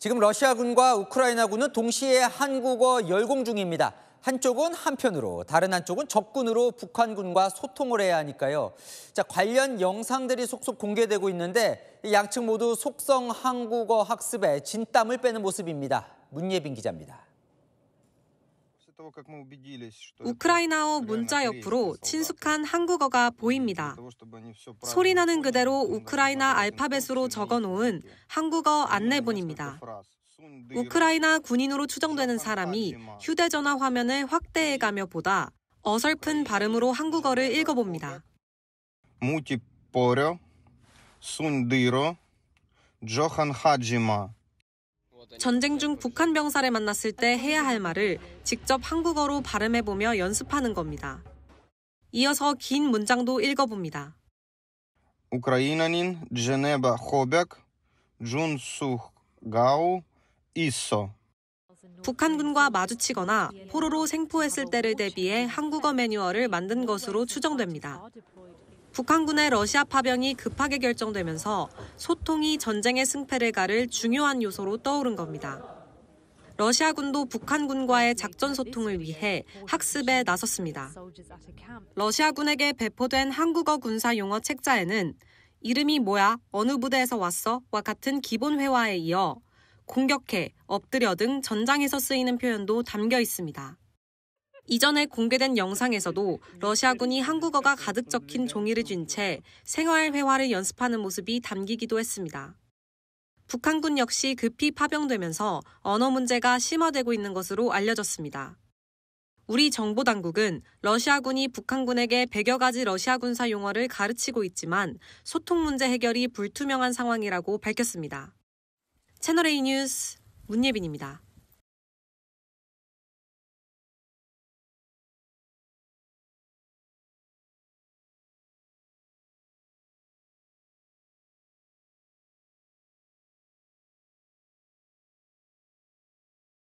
지금 러시아군과 우크라이나군은 동시에 한국어 열공 중입니다. 한쪽은 한편으로, 다른 한쪽은 적군으로 북한군과 소통을 해야 하니까요. 자, 관련 영상들이 속속 공개되고 있는데 양측 모두 속성 한국어 학습에 진땀을 빼는 모습입니다. 문예빈 기자입니다. 우크라이나어 문자 옆으로 친숙한 한국어가 보입니다. 소리나는 그대로 우크라이나 알파벳으로 적어놓은 한국어 안내본입니다. 우크라이나 군인으로 추정되는 사람이 휴대전화 화면을 확대해가며 보다 어설픈 발음으로 한국어를 읽어봅니다. 무티포려 순디로 조한 하지마 전쟁 중 북한 병사를 만났을 때 해야 할 말을 직접 한국어로 발음해보며 연습하는 겁니다. 이어서 긴 문장도 읽어봅니다. 우크라이나인 제네바 호백 준수가우 있어. 북한군과 마주치거나 포로로 생포했을 때를 대비해 한국어 매뉴얼을 만든 것으로 추정됩니다. 북한군의 러시아 파병이 급하게 결정되면서 소통이 전쟁의 승패를 가를 중요한 요소로 떠오른 겁니다. 러시아군도 북한군과의 작전 소통을 위해 학습에 나섰습니다. 러시아군에게 배포된 한국어 군사 용어 책자에는 이름이 뭐야, 어느 부대에서 왔어와 같은 기본 회화에 이어 공격해, 엎드려 등 전장에서 쓰이는 표현도 담겨 있습니다. 이전에 공개된 영상에서도 러시아군이 한국어가 가득 적힌 종이를 쥔 채 생활 회화를 연습하는 모습이 담기기도 했습니다. 북한군 역시 급히 파병되면서 언어 문제가 심화되고 있는 것으로 알려졌습니다. 우리 정보 당국은 러시아군이 북한군에게 100여 가지 러시아 군사 용어를 가르치고 있지만 소통 문제 해결이 불투명한 상황이라고 밝혔습니다. 채널A 뉴스 문예빈입니다.